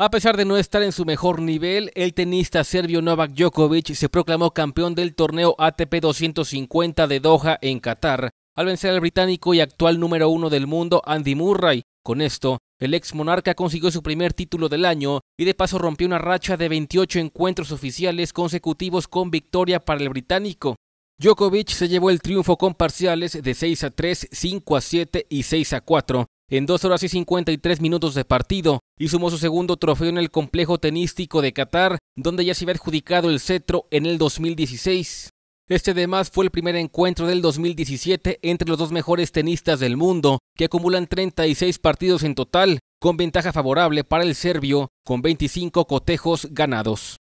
A pesar de no estar en su mejor nivel, el tenista serbio Novak Djokovic se proclamó campeón del torneo ATP 250 de Doha en Qatar, al vencer al británico y actual número uno del mundo Andy Murray. Con esto, el ex monarca consiguió su primer título del año y de paso rompió una racha de 28 encuentros oficiales consecutivos con victoria para el británico. Djokovic se llevó el triunfo con parciales de 6 a 3, 5 a 7 y 6 a 4, en 2 horas y 53 minutos de partido y sumó su segundo trofeo en el complejo tenístico de Qatar, donde ya se había adjudicado el cetro en el 2016. Este además fue el primer encuentro del 2017 entre los dos mejores tenistas del mundo, que acumulan 36 partidos en total, con ventaja favorable para el serbio, con 25 cotejos ganados.